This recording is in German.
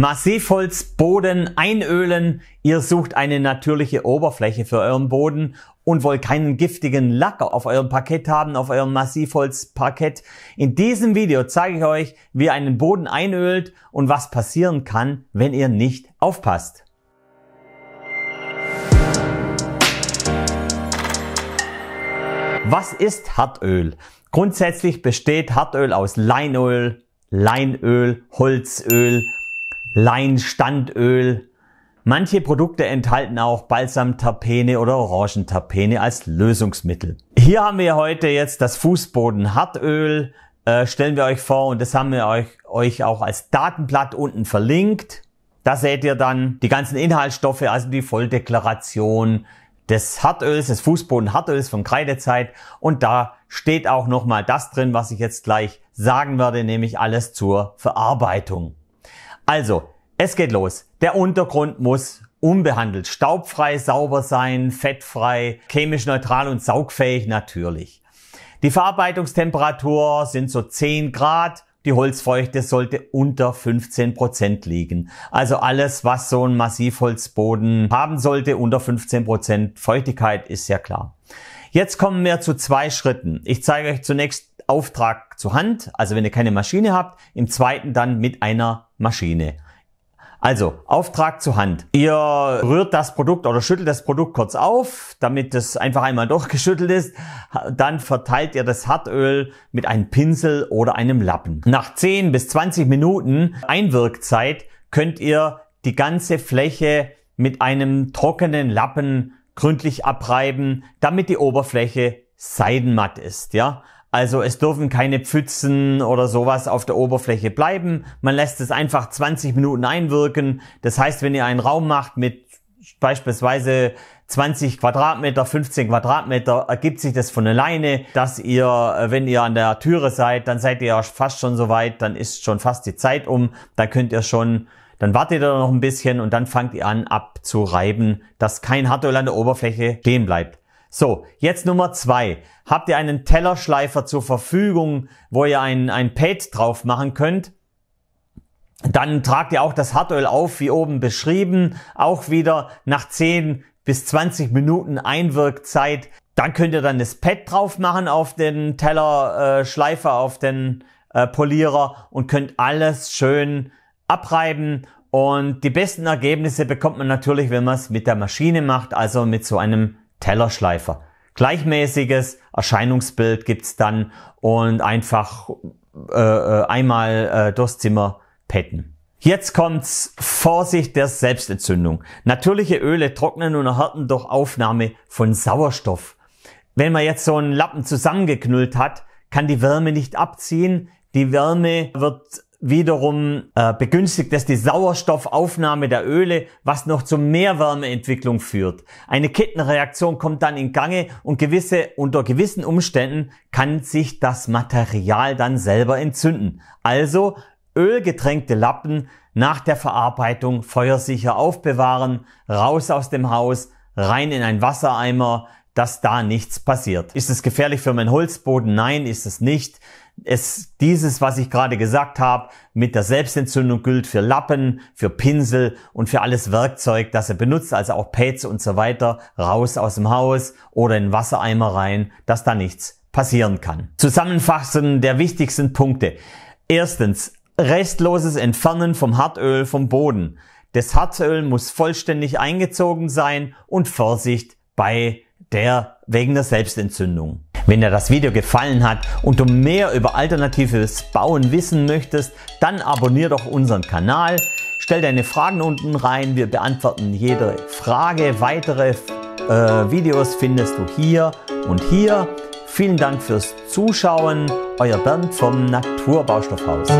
Massivholz Boden einölen. Ihr sucht eine natürliche Oberfläche für euren Boden und wollt keinen giftigen Lacker auf eurem Parkett haben, auf eurem Massivholzparkett. In diesem Video zeige ich euch, wie ihr einen Boden einölt und was passieren kann, wenn ihr nicht aufpasst. Was ist Hartöl? Grundsätzlich besteht Hartöl aus Leinöl, Leinöl, Holzöl Leinstandöl. Manche Produkte enthalten auch Balsamterpene oder Orangenterpene als Lösungsmittel. Hier haben wir heute jetzt das Fußboden Hartöl, äh, stellen wir euch vor und das haben wir euch, euch auch als Datenblatt unten verlinkt. Da seht ihr dann die ganzen Inhaltsstoffe, also die Volldeklaration des Hartöls, des Fußboden Hartöls von Kreidezeit und da steht auch nochmal das drin, was ich jetzt gleich sagen werde, nämlich alles zur Verarbeitung. Also, es geht los. Der Untergrund muss unbehandelt, staubfrei, sauber sein, fettfrei, chemisch neutral und saugfähig natürlich. Die Verarbeitungstemperatur sind so 10 Grad. Die Holzfeuchte sollte unter 15 Prozent liegen. Also alles, was so ein Massivholzboden haben sollte, unter 15 Prozent Feuchtigkeit ist ja klar. Jetzt kommen wir zu zwei Schritten. Ich zeige euch zunächst Auftrag zur Hand, also wenn ihr keine Maschine habt, im zweiten dann mit einer Maschine. Also, Auftrag zur Hand. Ihr rührt das Produkt oder schüttelt das Produkt kurz auf, damit es einfach einmal durchgeschüttelt ist. Dann verteilt ihr das Hartöl mit einem Pinsel oder einem Lappen. Nach 10 bis 20 Minuten Einwirkzeit könnt ihr die ganze Fläche mit einem trockenen Lappen gründlich abreiben, damit die Oberfläche seidenmatt ist, ja. Also es dürfen keine Pfützen oder sowas auf der Oberfläche bleiben. Man lässt es einfach 20 Minuten einwirken. Das heißt, wenn ihr einen Raum macht mit beispielsweise 20 Quadratmeter, 15 Quadratmeter, ergibt sich das von alleine, dass ihr, äh, wenn ihr an der Türe seid, dann seid ihr ja fast schon so weit, dann ist schon fast die Zeit um, Da könnt ihr schon, dann wartet ihr noch ein bisschen und dann fangt ihr an abzureiben, dass kein Hartöl an der Oberfläche stehen bleibt. So, jetzt Nummer zwei. Habt ihr einen Tellerschleifer zur Verfügung, wo ihr ein, ein Pad drauf machen könnt? Dann tragt ihr auch das Hartöl auf, wie oben beschrieben. Auch wieder nach 10 bis 20 Minuten Einwirkzeit. Dann könnt ihr dann das Pad drauf machen auf den Tellerschleifer, äh, auf den äh, Polierer und könnt alles schön abreiben. Und die besten Ergebnisse bekommt man natürlich, wenn man es mit der Maschine macht, also mit so einem Tellerschleifer. Gleichmäßiges Erscheinungsbild gibt's dann und einfach äh, äh, einmal äh, durchs Zimmer petten. Jetzt kommt's. Vorsicht der Selbstentzündung. Natürliche Öle trocknen und erhärten durch Aufnahme von Sauerstoff. Wenn man jetzt so einen Lappen zusammengeknüllt hat, kann die Wärme nicht abziehen. Die Wärme wird wiederum äh, begünstigt es die Sauerstoffaufnahme der Öle, was noch zu mehr Wärmeentwicklung führt. Eine Kettenreaktion kommt dann in Gange und gewisse, unter gewissen Umständen kann sich das Material dann selber entzünden. Also ölgetränkte Lappen nach der Verarbeitung feuersicher aufbewahren, raus aus dem Haus, rein in einen Wassereimer, dass da nichts passiert. Ist es gefährlich für meinen Holzboden? Nein, ist es nicht es dieses, was ich gerade gesagt habe, mit der Selbstentzündung gilt für Lappen, für Pinsel und für alles Werkzeug, das er benutzt, also auch Pads und so weiter, raus aus dem Haus oder in Wassereimer rein, dass da nichts passieren kann. Zusammenfassend der wichtigsten Punkte. Erstens, restloses Entfernen vom Hartöl vom Boden. Das Hartöl muss vollständig eingezogen sein und Vorsicht bei der wegen der Selbstentzündung. Wenn dir das Video gefallen hat und du mehr über alternatives Bauen wissen möchtest, dann abonnier doch unseren Kanal, stell deine Fragen unten rein, wir beantworten jede Frage. Weitere äh, Videos findest du hier und hier. Vielen Dank fürs Zuschauen, euer Bernd vom Naturbaustoffhaus.